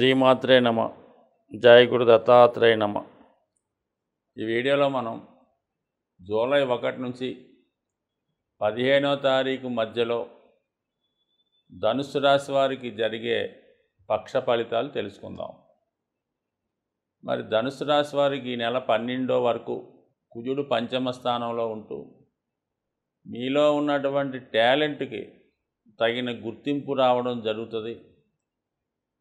శ్రీమాత్రే నమ గురు దత్తాత్రేయ నమ ఈ వీడియోలో మనం జూలై ఒకటి నుంచి పదిహేనో తారీఖు మధ్యలో ధనుసు రాశి వారికి జరిగే పక్ష ఫలితాలు తెలుసుకుందాం మరి ధనుసు రాశి వారికి నెల పన్నెండో వరకు కుజుడు పంచమ స్థానంలో ఉంటూ మీలో ఉన్నటువంటి టాలెంట్కి తగిన గుర్తింపు రావడం జరుగుతుంది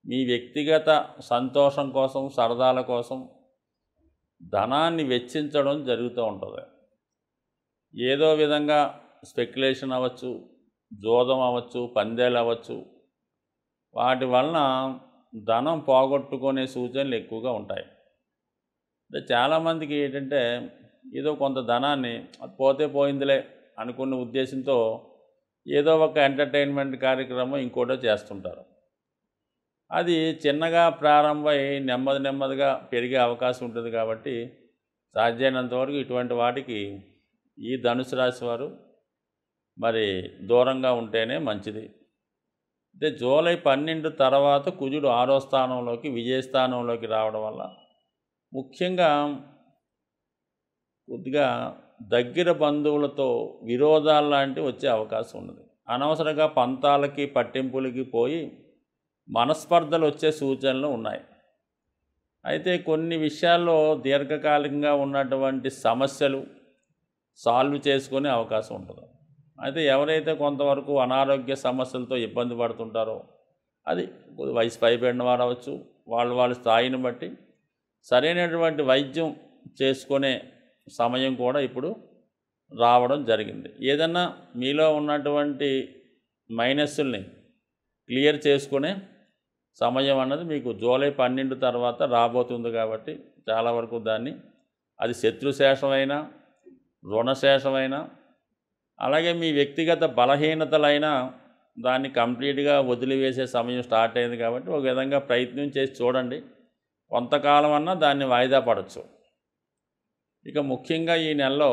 మీ వ్యక్తిగత సంతోషం కోసం సరదాల కోసం ధనాన్ని వెచ్చించడం జరుగుతూ ఉంటుంది ఏదో విధంగా స్పెక్యులేషన్ అవ్వచ్చు జోదం అవ్వచ్చు పందేలు అవ్వచ్చు వాటి వలన ధనం పోగొట్టుకునే సూచనలు ఎక్కువగా ఉంటాయి అంటే చాలామందికి ఏంటంటే ఏదో కొంత ధనాన్ని అది పోతే పోయిందిలే అనుకున్న ఉద్దేశంతో ఏదో ఒక ఎంటర్టైన్మెంట్ కార్యక్రమం ఇంకోటో చేస్తుంటారు అది చిన్నగా ప్రారంభమై నెమ్మది నెమ్మదిగా పెరిగే అవకాశం ఉంటుంది కాబట్టి సాధ్యమైనంత వరకు ఇటువంటి వాటికి ఈ ధనుసు రాశి వారు మరి దూరంగా ఉంటేనే మంచిది అయితే జూలై పన్నెండు తర్వాత కుజుడు ఆరో స్థానంలోకి విజయస్థానంలోకి రావడం వల్ల ముఖ్యంగా కొద్దిగా దగ్గర బంధువులతో విరోధాలు లాంటివి వచ్చే అవకాశం ఉన్నది అనవసరంగా పంతాలకి పట్టింపులకి పోయి మనస్పర్ధలు వచ్చే సూచనలు ఉన్నాయి అయితే కొన్ని విషయాల్లో దీర్ఘకాలికంగా ఉన్నటువంటి సమస్యలు సాల్వ్ చేసుకునే అవకాశం ఉంటుంది అయితే ఎవరైతే కొంతవరకు అనారోగ్య సమస్యలతో ఇబ్బంది పడుతుంటారో అది వయసు పైబడిన వారు అవచ్చు వాళ్ళ వాళ్ళ స్థాయిని బట్టి సరైనటువంటి వైద్యం చేసుకునే సమయం కూడా ఇప్పుడు రావడం జరిగింది ఏదన్నా మీలో ఉన్నటువంటి మైనస్సుల్ని క్లియర్ చేసుకునే సమయం అన్నది మీకు జూలై పన్నెండు తర్వాత రాబోతుంది కాబట్టి చాలా వరకు దాన్ని అది శత్రుశేషమైన రుణశేషమైనా అలాగే మీ వ్యక్తిగత బలహీనతలైన దాన్ని కంప్లీట్గా వదిలివేసే సమయం స్టార్ట్ అయింది కాబట్టి ఒక విధంగా ప్రయత్నం చేసి చూడండి కొంతకాలం అన్నా దాన్ని వాయిదా పడవచ్చు ఇక ముఖ్యంగా ఈ నెలలో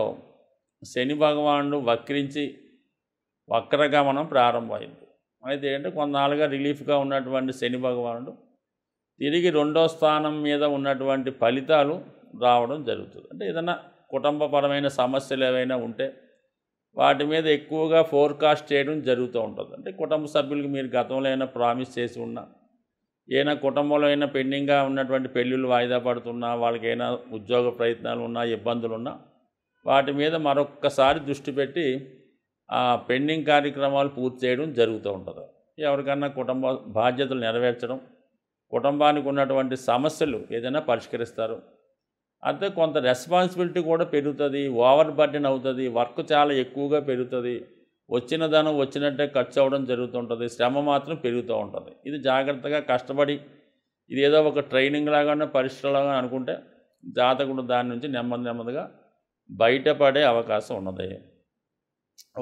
శని భగవానుడు వక్రించి వక్రగమనం ప్రారంభమైంది అయితే ఏంటంటే కొన్నాళ్ళుగా రిలీఫ్గా ఉన్నటువంటి శని భగవానుడు తిరిగి రెండో స్థానం మీద ఉన్నటువంటి ఫలితాలు రావడం జరుగుతుంది అంటే ఏదైనా కుటుంబపరమైన సమస్యలు ఏవైనా ఉంటే వాటి మీద ఎక్కువగా ఫోర్కాస్ట్ చేయడం జరుగుతూ ఉంటుంది అంటే కుటుంబ సభ్యులకి మీరు గతంలో అయినా ప్రామిస్ చేసి ఉన్నా ఏదైనా కుటుంబంలో అయినా పెండింగ్గా ఉన్నటువంటి పెళ్ళిళ్ళు వాయిదా పడుతున్నా వాళ్ళకైనా ఉద్యోగ ప్రయత్నాలు ఉన్నా ఇబ్బందులు ఉన్నా వాటి మీద మరొక్కసారి దృష్టి పెట్టి ఆ పెండింగ్ కార్యక్రమాలు పూర్తి చేయడం జరుగుతూ ఉంటుంది ఎవరికన్నా కుటుంబ బాధ్యతలు నెరవేర్చడం కుటుంబానికి ఉన్నటువంటి సమస్యలు ఏదైనా పరిష్కరిస్తారు అంతే కొంత రెస్పాన్సిబిలిటీ కూడా పెరుగుతుంది ఓవర్ బర్డెన్ అవుతుంది వర్క్ చాలా ఎక్కువగా పెరుగుతుంది వచ్చిన ధనం వచ్చినట్టే ఖర్చు అవ్వడం జరుగుతుంటుంది శ్రమ మాత్రం పెరుగుతూ ఉంటుంది ఇది జాగ్రత్తగా కష్టపడి ఇది ఏదో ఒక ట్రైనింగ్ లాగానే పరిశ్రమలాగా అనుకుంటే జాతకుడు దాని నుంచి నెమ్మది నెమ్మదిగా బయటపడే అవకాశం ఉన్నది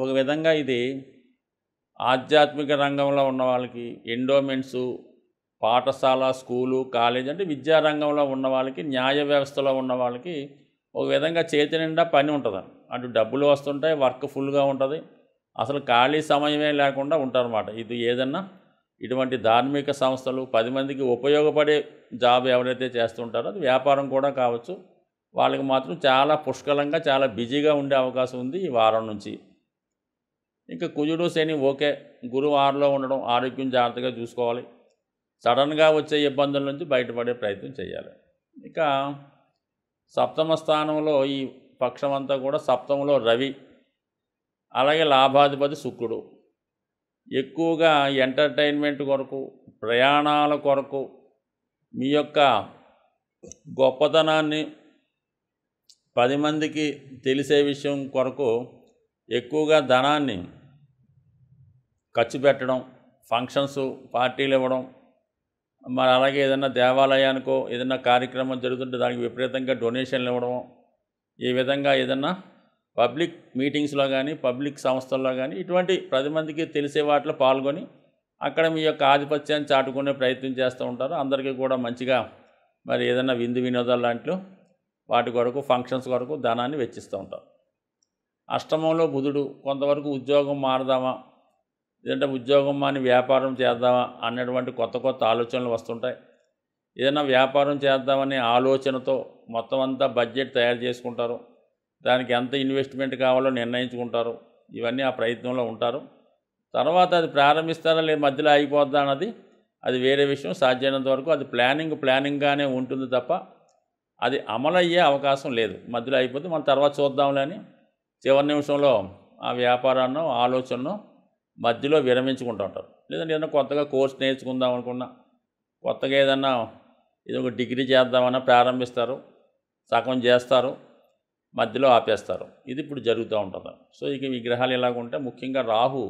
ఒక విధంగా ఇది ఆధ్యాత్మిక రంగంలో ఉన్న వాళ్ళకి ఎండోమెంట్సు పాఠశాల స్కూలు కాలేజ్ అంటే విద్యారంగంలో ఉన్న వాళ్ళకి న్యాయ వ్యవస్థలో ఉన్న వాళ్ళకి ఒక విధంగా చేతి నిండా పని ఉంటుంది అటు డబ్బులు వస్తుంటాయి వర్క్ ఫుల్గా ఉంటుంది అసలు ఖాళీ సమయమే లేకుండా ఉంటారన్నమాట ఇది ఏదన్నా ఇటువంటి ధార్మిక సంస్థలు పది మందికి ఉపయోగపడే జాబ్ ఎవరైతే చేస్తుంటారో అది వ్యాపారం కూడా కావచ్చు వాళ్ళకి మాత్రం చాలా పుష్కలంగా చాలా బిజీగా ఉండే అవకాశం ఉంది ఈ వారం నుంచి ఇంకా కుజుడు శని ఓకే గురువు ఆరులో ఉండడం ఆరోగ్యం జాగ్రత్తగా చూసుకోవాలి సడన్గా వచ్చే ఇబ్బందుల నుంచి బయటపడే ప్రయత్నం చేయాలి ఇక సప్తమ స్థానంలో ఈ పక్షం అంతా కూడా సప్తంలో రవి అలాగే లాభాధిపతి శుక్రుడు ఎక్కువగా ఎంటర్టైన్మెంట్ కొరకు ప్రయాణాల కొరకు మీ యొక్క గొప్పతనాన్ని పది మందికి తెలిసే విషయం కొరకు ఎక్కువగా ధనాన్ని ఖర్చు పెట్టడం ఫంక్షన్స్ పార్టీలు ఇవ్వడం మరి అలాగే ఏదైనా దేవాలయానికో ఏదైనా కార్యక్రమం జరుగుతుంటే దానికి విపరీతంగా డొనేషన్లు ఇవ్వడం ఈ విధంగా ఏదన్నా పబ్లిక్ మీటింగ్స్లో కానీ పబ్లిక్ సంస్థల్లో కానీ ఇటువంటి పది మందికి తెలిసే వాటిలో పాల్గొని అక్కడ మీ యొక్క ఆధిపత్యాన్ని చాటుకునే ప్రయత్నం చేస్తూ ఉంటారు అందరికీ కూడా మంచిగా మరి ఏదైనా విందు వినోదాలు లాంటిలో వాటి కొరకు ఫంక్షన్స్ కొరకు ధనాన్ని వెచ్చిస్తూ ఉంటారు అష్టమంలో బుధుడు కొంతవరకు ఉద్యోగం మారదామా ఏదంటే ఉద్యోగం మాని వ్యాపారం చేద్దామా అన్నటువంటి కొత్త కొత్త ఆలోచనలు వస్తుంటాయి ఏదైనా వ్యాపారం చేద్దామనే ఆలోచనతో మొత్తం అంతా బడ్జెట్ తయారు చేసుకుంటారు దానికి ఎంత ఇన్వెస్ట్మెంట్ కావాలో నిర్ణయించుకుంటారు ఇవన్నీ ఆ ప్రయత్నంలో ఉంటారు తర్వాత అది ప్రారంభిస్తారా లేదు మధ్యలో అయిపోద్దా అన్నది అది వేరే విషయం సాధ్యమైనంత వరకు అది ప్లానింగ్ ప్లానింగ్గానే ఉంటుంది తప్ప అది అమలు అయ్యే అవకాశం లేదు మధ్యలో అయిపోతే మనం తర్వాత చూద్దాంలే అని చివరి నిమిషంలో ఆ వ్యాపారాన్నో ఆలోచనను మధ్యలో విరమించుకుంటూ ఉంటారు లేదంటే ఏదైనా కొత్తగా కోర్స్ నేర్చుకుందాం అనుకున్నా కొత్తగా ఏదన్నా ఏదో ఒక డిగ్రీ చేద్దామన్నా ప్రారంభిస్తారు సగం చేస్తారు మధ్యలో ఆపేస్తారు ఇది ఇప్పుడు జరుగుతూ ఉంటుంది సో ఇక విగ్రహాలు గ్రహాలు ఉంటే ముఖ్యంగా రాహు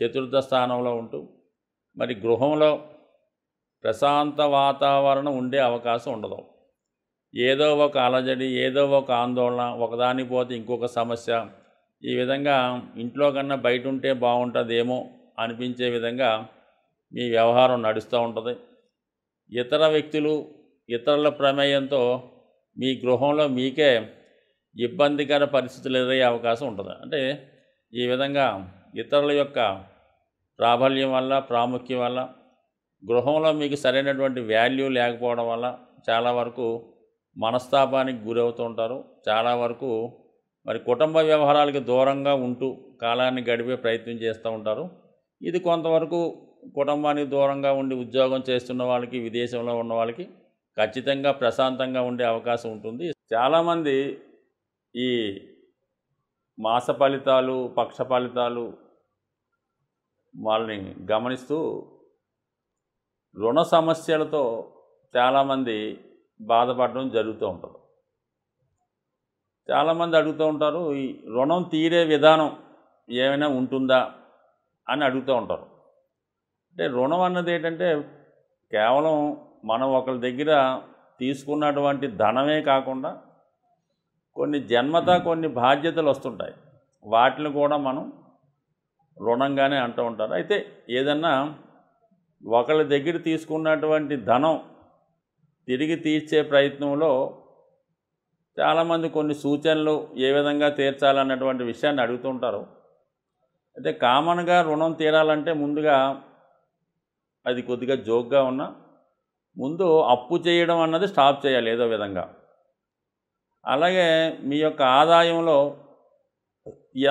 చతుర్థ స్థానంలో ఉంటూ మరి గృహంలో ప్రశాంత వాతావరణం ఉండే అవకాశం ఉండదు ఏదో ఒక అలజడి ఏదో ఒక ఆందోళన ఒకదాని పోతే ఇంకొక సమస్య ఈ విధంగా ఇంట్లో కన్నా బయట ఉంటే బాగుంటుందేమో అనిపించే విధంగా మీ వ్యవహారం నడుస్తూ ఉంటుంది ఇతర వ్యక్తులు ఇతరుల ప్రమేయంతో మీ గృహంలో మీకే ఇబ్బందికర పరిస్థితులు ఎదురయ్యే అవకాశం ఉంటుంది అంటే ఈ విధంగా ఇతరుల యొక్క ప్రాబల్యం వల్ల ప్రాముఖ్యం వల్ల గృహంలో మీకు సరైనటువంటి వాల్యూ లేకపోవడం వల్ల చాలా వరకు మనస్తాపానికి గురవుతూ ఉంటారు చాలా వరకు మరి కుటుంబ వ్యవహారాలకు దూరంగా ఉంటూ కాలాన్ని గడిపే ప్రయత్నం చేస్తూ ఉంటారు ఇది కొంతవరకు కుటుంబానికి దూరంగా ఉండి ఉద్యోగం చేస్తున్న వాళ్ళకి విదేశంలో ఉన్న వాళ్ళకి ఖచ్చితంగా ప్రశాంతంగా ఉండే అవకాశం ఉంటుంది చాలామంది ఈ మాస ఫలితాలు పక్ష ఫలితాలు వాళ్ళని గమనిస్తూ రుణ సమస్యలతో చాలామంది బాధపడడం జరుగుతూ ఉంటుంది చాలామంది అడుగుతూ ఉంటారు ఈ రుణం తీరే విధానం ఏమైనా ఉంటుందా అని అడుగుతూ ఉంటారు అంటే రుణం అన్నది ఏంటంటే కేవలం మనం ఒకరి దగ్గర తీసుకున్నటువంటి ధనమే కాకుండా కొన్ని జన్మత కొన్ని బాధ్యతలు వస్తుంటాయి వాటిని కూడా మనం రుణంగానే అంటూ ఉంటారు అయితే ఏదన్నా ఒకళ్ళ దగ్గర తీసుకున్నటువంటి ధనం తిరిగి తీర్చే ప్రయత్నంలో చాలామంది కొన్ని సూచనలు ఏ విధంగా తీర్చాలన్నటువంటి విషయాన్ని అడుగుతుంటారు అయితే కామన్గా రుణం తీరాలంటే ముందుగా అది కొద్దిగా జోక్గా ఉన్న ముందు అప్పు చేయడం అన్నది స్టాప్ చేయాలి ఏదో విధంగా అలాగే మీ యొక్క ఆదాయంలో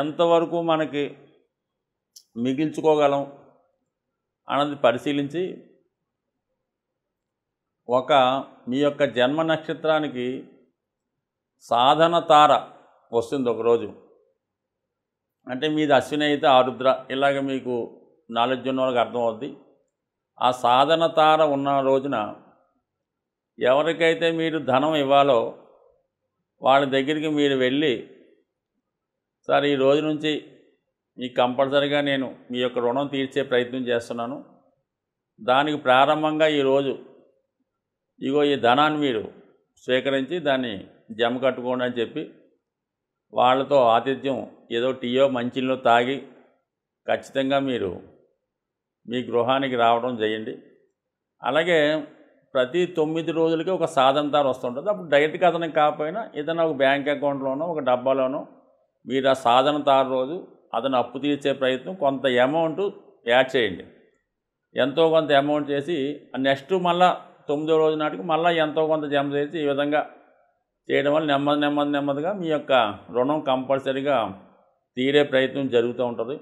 ఎంతవరకు మనకి మిగిల్చుకోగలం అన్నది పరిశీలించి ఒక మీ యొక్క జన్మ నక్షత్రానికి సాధన తార వస్తుంది ఒకరోజు అంటే మీది అశ్విని అయితే ఆరుద్ర ఇలాగ మీకు నాలెడ్జ్ ఉన్న వాళ్ళకి అర్థమవుద్ది ఆ సాధన తార ఉన్న రోజున ఎవరికైతే మీరు ధనం ఇవ్వాలో వాళ్ళ దగ్గరికి మీరు వెళ్ళి సార్ ఈ రోజు నుంచి మీకు కంపల్సరిగా నేను మీ యొక్క రుణం తీర్చే ప్రయత్నం చేస్తున్నాను దానికి ప్రారంభంగా ఈరోజు ఇగో ఈ ధనాన్ని మీరు స్వీకరించి దాన్ని జమ కట్టుకోండి అని చెప్పి వాళ్ళతో ఆతిథ్యం ఏదో టీయో మంచిలో తాగి ఖచ్చితంగా మీరు మీ గృహానికి రావడం చేయండి అలాగే ప్రతి తొమ్మిది రోజులకి ఒక సాధన తర వస్తుంటుంది అప్పుడు డైరెక్ట్గా అతనికి కాకపోయినా ఏదైనా ఒక బ్యాంక్ అకౌంట్లోనో ఒక డబ్బాలోనో మీరు ఆ సాధన తారు రోజు అతను అప్పు తీర్చే ప్రయత్నం కొంత అమౌంట్ యాడ్ చేయండి ఎంతో కొంత అమౌంట్ చేసి నెక్స్ట్ మళ్ళీ తొమ్మిదో రోజు నాటికి మళ్ళీ ఎంతో కొంత జమ చేసి ఈ విధంగా చేయడం వల్ల నెమ్మది నెమ్మది నెమ్మదిగా మీ యొక్క రుణం కంపల్సరీగా తీరే ప్రయత్నం జరుగుతూ ఉంటుంది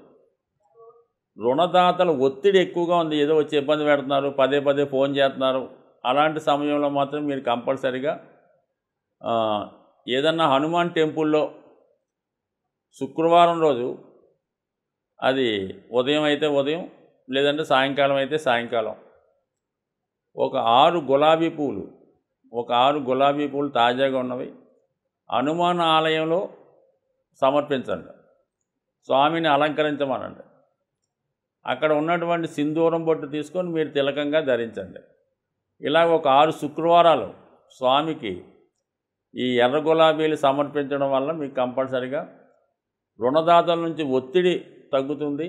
రుణదాతల ఒత్తిడి ఎక్కువగా ఉంది ఏదో వచ్చి ఇబ్బంది పెడుతున్నారు పదే పదే ఫోన్ చేస్తున్నారు అలాంటి సమయంలో మాత్రం మీరు కంపల్సరీగా ఏదన్నా హనుమాన్ టెంపుల్లో శుక్రవారం రోజు అది ఉదయం అయితే ఉదయం లేదంటే సాయంకాలం అయితే సాయంకాలం ఒక ఆరు గులాబీ పూలు ఒక ఆరు గులాబీ పూలు తాజాగా ఉన్నవి హనుమాన్ ఆలయంలో సమర్పించండి స్వామిని అలంకరించమనండి అక్కడ ఉన్నటువంటి సింధూరం బొట్టు తీసుకొని మీరు తిలకంగా ధరించండి ఇలా ఒక ఆరు శుక్రవారాలు స్వామికి ఈ ఎర్ర గులాబీలు సమర్పించడం వల్ల మీకు కంపల్సరిగా రుణదాతల నుంచి ఒత్తిడి తగ్గుతుంది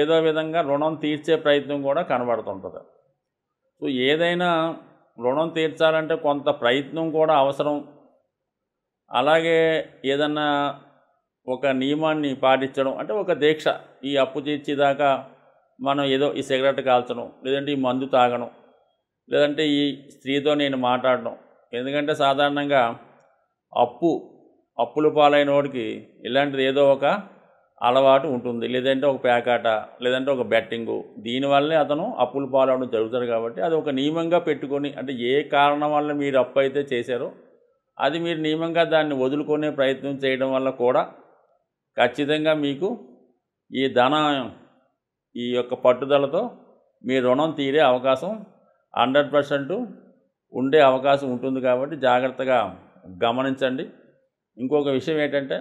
ఏదో విధంగా రుణం తీర్చే ప్రయత్నం కూడా కనబడుతుంటుంది సో ఏదైనా రుణం తీర్చాలంటే కొంత ప్రయత్నం కూడా అవసరం అలాగే ఏదన్నా ఒక నియమాన్ని పాటించడం అంటే ఒక దీక్ష ఈ అప్పు తీర్చేదాకా మనం ఏదో ఈ సిగరెట్ కాల్చడం లేదంటే ఈ మందు తాగడం లేదంటే ఈ స్త్రీతో నేను మాట్లాడడం ఎందుకంటే సాధారణంగా అప్పు అప్పులు పాలైన వాడికి ఇలాంటిది ఏదో ఒక అలవాటు ఉంటుంది లేదంటే ఒక పేకాట లేదంటే ఒక బెట్టింగు దీనివల్లే అతను అప్పులు పాలవడం జరుగుతారు కాబట్టి అది ఒక నియమంగా పెట్టుకొని అంటే ఏ కారణం వల్ల మీరు అప్పు అయితే చేశారో అది మీరు నియమంగా దాన్ని వదులుకునే ప్రయత్నం చేయడం వల్ల కూడా ఖచ్చితంగా మీకు ఈ ధన ఈ యొక్క పట్టుదలతో మీ రుణం తీరే అవకాశం హండ్రెడ్ పర్సెంట్ ఉండే అవకాశం ఉంటుంది కాబట్టి జాగ్రత్తగా గమనించండి ఇంకొక విషయం ఏంటంటే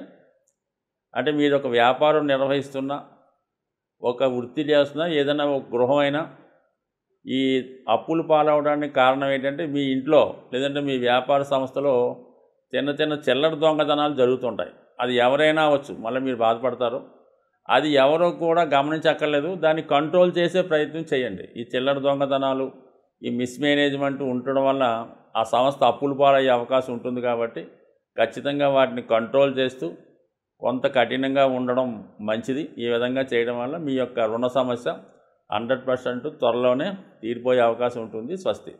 అంటే మీరు ఒక వ్యాపారం నిర్వహిస్తున్నా ఒక వృత్తి చేస్తున్నా ఏదైనా ఒక గృహమైనా ఈ అప్పులు పాలవడానికి కారణం ఏంటంటే మీ ఇంట్లో లేదంటే మీ వ్యాపార సంస్థలో చిన్న చిన్న చిల్లర దొంగతనాలు జరుగుతుంటాయి అది ఎవరైనా అవ్వచ్చు మళ్ళీ మీరు బాధపడతారు అది ఎవరో కూడా గమనించక్కర్లేదు దాన్ని కంట్రోల్ చేసే ప్రయత్నం చేయండి ఈ చిల్లర దొంగతనాలు ఈ మిస్మేనేజ్మెంట్ ఉండడం వల్ల ఆ సంస్థ అప్పులు పాలయ్యే అవకాశం ఉంటుంది కాబట్టి ఖచ్చితంగా వాటిని కంట్రోల్ చేస్తూ కొంత కఠినంగా ఉండడం మంచిది ఈ విధంగా చేయడం వల్ల మీ యొక్క రుణ సమస్య హండ్రెడ్ పర్సెంట్ త్వరలోనే తీరిపోయే అవకాశం ఉంటుంది స్వస్తి